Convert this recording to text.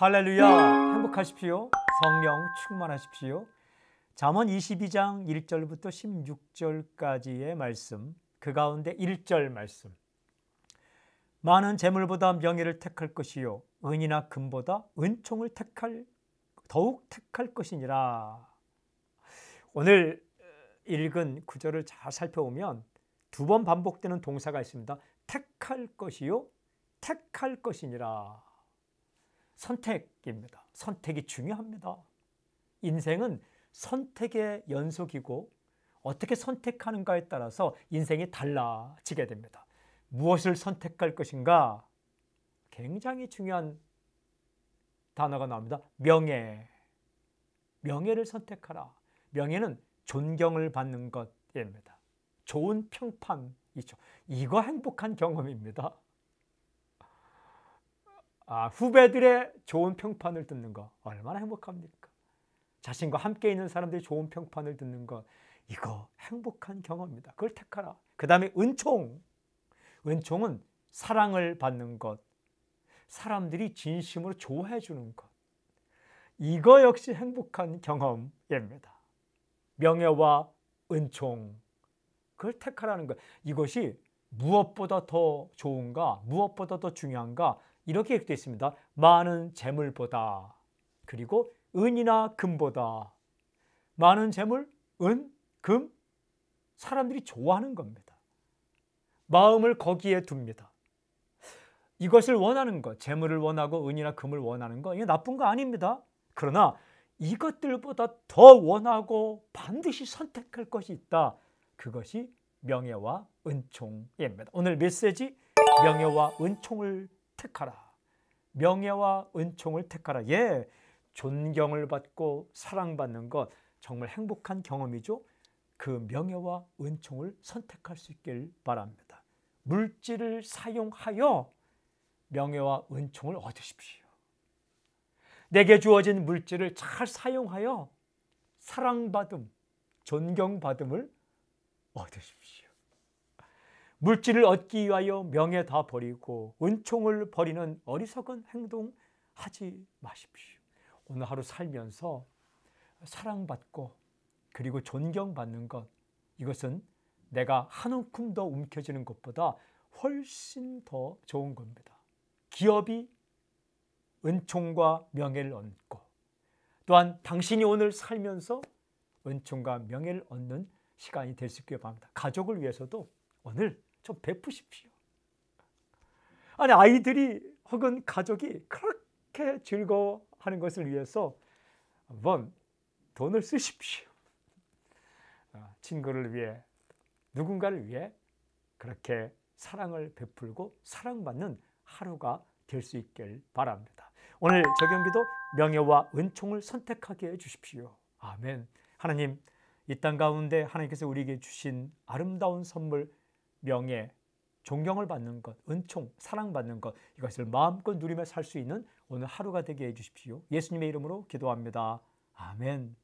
할렐루야 네. 행복하십시오 성령 충만하십시오 잠언 22장 1절부터 16절까지의 말씀 그 가운데 1절 말씀 많은 재물보다 명예를 택할 것이요 은이나 금보다 은총을 택할 더욱 택할 것이니라 오늘 어, 읽은 구절을 잘 살펴보면 두 번 반복되는 동사가 있습니다 택할 것이요 택할 것이니라 선택입니다. 선택이 중요합니다. 인생은 선택의 연속이고 어떻게 선택하는가에 따라서 인생이 달라지게 됩니다. 무엇을 선택할 것인가? 굉장히 중요한 단어가 나옵니다. 명예. 명예를 선택하라. 명예는 존경을 받는 것입니다. 좋은 평판이죠. 이거 행복한 경험입니다. 아, 후배들의 좋은 평판을 듣는 것 얼마나 행복합니까? 자신과 함께 있는 사람들이 좋은 평판을 듣는 거 이거 행복한 경험입니다. 그걸 택하라. 그 다음에 은총. 은총은 사랑을 받는 것, 사람들이 진심으로 좋아해 주는 것. 이거 역시 행복한 경험입니다. 명예와 은총. 그걸 택하라는 것. 이것이 무엇보다 더 좋은가, 무엇보다 더 중요한가 이렇게 되어 있습니다. 많은 재물보다 그리고 은이나 금보다 많은 재물, 은, 금 사람들이 좋아하는 겁니다. 마음을 거기에 둡니다. 이것을 원하는 것, 재물을 원하고 은이나 금을 원하는 것, 이게 나쁜 거 아닙니다. 그러나 이것들보다 더 원하고 반드시 선택할 것이 있다. 그것이 명예와 은총입니다. 오늘 메시지 명예와 은총을 택하라. 명예와 은총을 택하라. 예, 존경을 받고 사랑받는 것 정말 행복한 경험이죠. 그 명예와 은총을 선택할 수 있길 바랍니다. 물질을 사용하여 명예와 은총을 얻으십시오. 내게 주어진 물질을 잘 사용하여 사랑받음, 존경받음을 얻으십시오. 물질을 얻기 위하여 명예 다 버리고 은총을 버리는 어리석은 행동하지 마십시오. 오늘 하루 살면서 사랑받고 그리고 존경받는 것 이것은 내가 한 움큼 더움켜지는 것보다 훨씬 더 좋은 겁니다. 기업이 은총과 명예를 얻고 또한 당신이 오늘 살면서 은총과 명예를 얻는 시간이 될 수 있기를 바랍니다. 가족을 위해서도 오늘 좀 베푸십시오. 아니 아이들이 혹은 가족이 그렇게 즐거워하는 것을 위해서 한번 돈을 쓰십시오. 어, 친구를 위해 누군가를 위해 그렇게 사랑을 베풀고 사랑받는 하루가 될 수 있길 바랍니다. 오늘 저경기도 명예와 은총을 선택하게 해 주십시오. 아멘. 하나님, 이 땅 가운데 하나님께서 우리에게 주신 아름다운 선물 명예, 존경을 받는 것, 은총, 사랑받는 것, 이것을 마음껏 누리며 살 수 있는 오늘 하루가 되게 해주십시오. 예수님의 이름으로 기도합니다. 아멘.